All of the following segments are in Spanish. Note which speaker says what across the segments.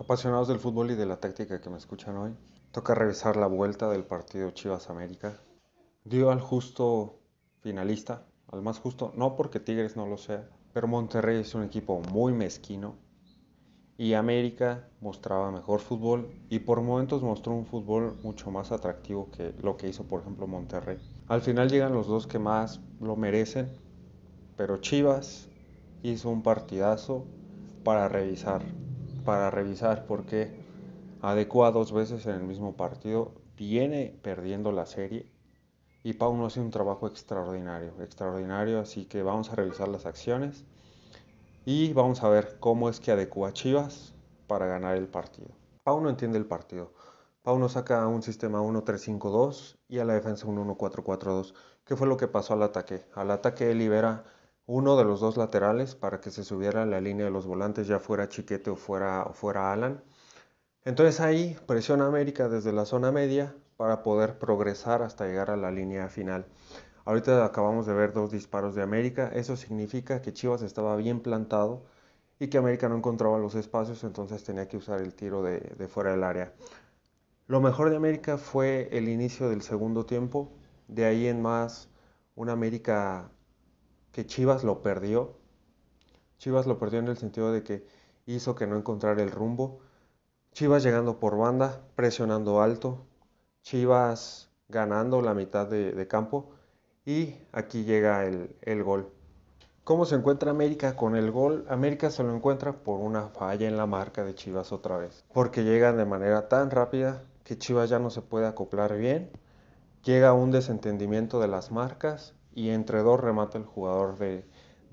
Speaker 1: Apasionados del fútbol y de la táctica que me escuchan hoy, toca revisar la vuelta del partido Chivas América. Dio al justo finalista, al más justo, no porque Tigres no lo sea, pero Monterrey es un equipo muy mezquino y América mostraba mejor fútbol y por momentos mostró un fútbol mucho más atractivo que lo que hizo por ejemplo Monterrey. Al final llegan los dos que más lo merecen, pero Chivas hizo un partidazo para revisar para revisar por qué adecua dos veces en el mismo partido, viene perdiendo la serie y Pauno hace un trabajo extraordinario, extraordinario, así que vamos a revisar las acciones y vamos a ver cómo es que adecua Chivas para ganar el partido. no entiende el partido. Pauno saca un sistema 1-3-5-2 y a la defensa un 1-4-4-2. ¿Qué fue lo que pasó al ataque? Al ataque libera uno de los dos laterales para que se subiera la línea de los volantes, ya fuera Chiquete o fuera, o fuera Alan. Entonces ahí presiona América desde la zona media para poder progresar hasta llegar a la línea final. Ahorita acabamos de ver dos disparos de América, eso significa que Chivas estaba bien plantado y que América no encontraba los espacios, entonces tenía que usar el tiro de, de fuera del área. Lo mejor de América fue el inicio del segundo tiempo, de ahí en más una América que Chivas lo perdió. Chivas lo perdió en el sentido de que hizo que no encontrar el rumbo. Chivas llegando por banda, presionando alto. Chivas ganando la mitad de, campo. Y aquí llega el, el gol. ¿Cómo se encuentra América con el gol? América se lo encuentra por una falla en la marca de Chivas otra vez. Porque llegan de manera tan rápida que Chivas ya no se puede acoplar bien. Llega un desentendimiento de las marcas y entre dos remata el jugador de,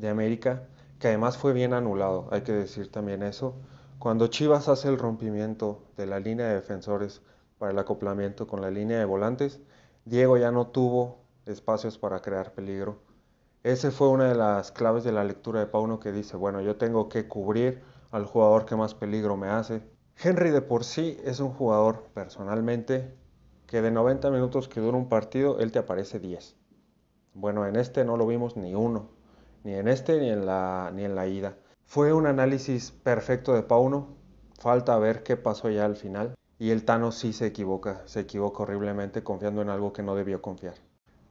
Speaker 1: América, que además fue bien anulado, hay que decir también eso. Cuando Chivas hace el rompimiento de la línea de defensores para el acoplamiento con la línea de volantes, Diego ya no tuvo espacios para crear peligro. Esa fue una de las claves de la lectura de Pauno que dice, bueno, yo tengo que cubrir al jugador que más peligro me hace. Henry de por sí es un jugador personalmente que de 90 minutos que dura un partido, él te aparece 10. Bueno, en este no lo vimos ni uno, ni en este ni en la, ni en la ida. Fue un análisis perfecto de Pauno, falta ver qué pasó ya al final. Y el Tano sí se equivoca, se equivoca horriblemente confiando en algo que no debió confiar.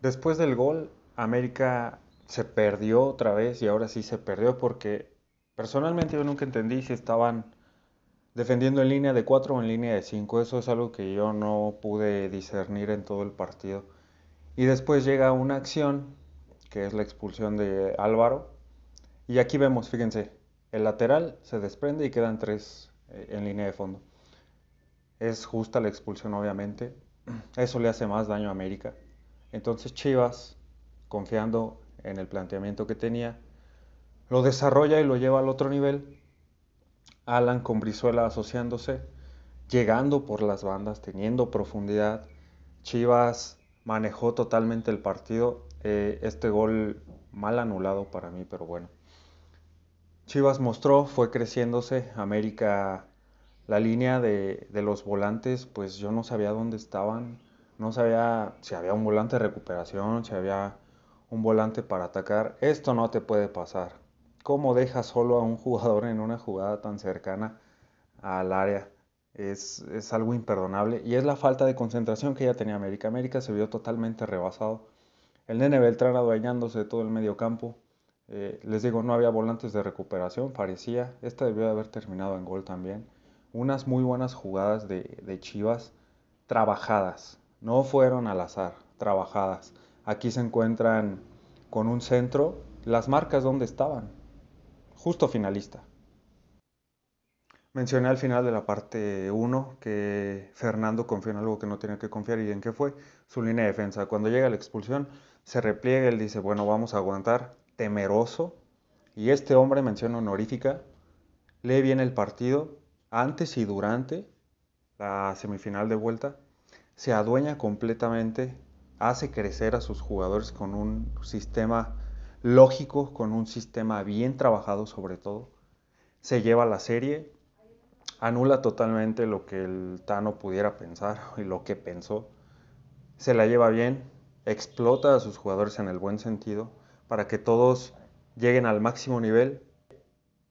Speaker 1: Después del gol, América se perdió otra vez y ahora sí se perdió porque personalmente yo nunca entendí si estaban defendiendo en línea de 4 o en línea de 5. Eso es algo que yo no pude discernir en todo el partido. Y después llega una acción, que es la expulsión de Álvaro. Y aquí vemos, fíjense, el lateral se desprende y quedan tres eh, en línea de fondo. Es justa la expulsión, obviamente. Eso le hace más daño a América. Entonces Chivas, confiando en el planteamiento que tenía, lo desarrolla y lo lleva al otro nivel. Alan con Brizuela asociándose, llegando por las bandas, teniendo profundidad. Chivas manejó totalmente el partido. Eh, este gol mal anulado para mí, pero bueno. Chivas mostró, fue creciéndose. América, la línea de, de los volantes, pues yo no sabía dónde estaban. No sabía si había un volante de recuperación, si había un volante para atacar. Esto no te puede pasar. ¿Cómo dejas solo a un jugador en una jugada tan cercana al área? es, algo imperdonable y es la falta de concentración que ya tenía América. América se vio totalmente rebasado. El nene Beltrán adueñándose de todo el medio campo. Eh, les digo, no había volantes de recuperación, parecía. Esta debió de haber terminado en gol también. Unas muy buenas jugadas de, de Chivas trabajadas. No fueron al azar, trabajadas. Aquí se encuentran con un centro las marcas donde estaban. Justo finalista. Mencioné al final de la parte 1 que Fernando confió en algo que no tenía que confiar y en qué fue su línea de defensa. Cuando llega la expulsión, se repliega, él dice, bueno, vamos a aguantar, temeroso. Y este hombre, mención honorífica, lee bien el partido antes y durante la semifinal de vuelta, se adueña completamente, hace crecer a sus jugadores con un sistema lógico, con un sistema bien trabajado sobre todo, se lleva la serie, anula totalmente lo que el Tano pudiera pensar y lo que pensó. Se la lleva bien, explota a sus jugadores en el buen sentido para que todos lleguen al máximo nivel.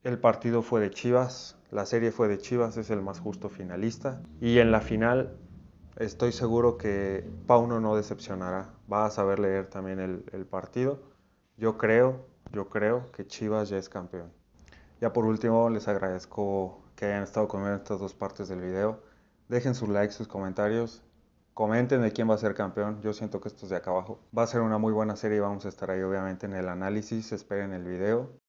Speaker 1: El partido fue de Chivas, la serie fue de Chivas, es el más justo finalista. Y en la final estoy seguro que Pauno no decepcionará, va a saber leer también el, partido. Yo creo, yo creo que Chivas ya es campeón. Ya por último les agradezco que hayan estado conmigo en estas dos partes del video. Dejen sus likes, sus comentarios. Comenten de quién va a ser campeón. Yo siento que esto es de acá abajo. Va a ser una muy buena serie y vamos a estar ahí obviamente en el análisis. Esperen el video.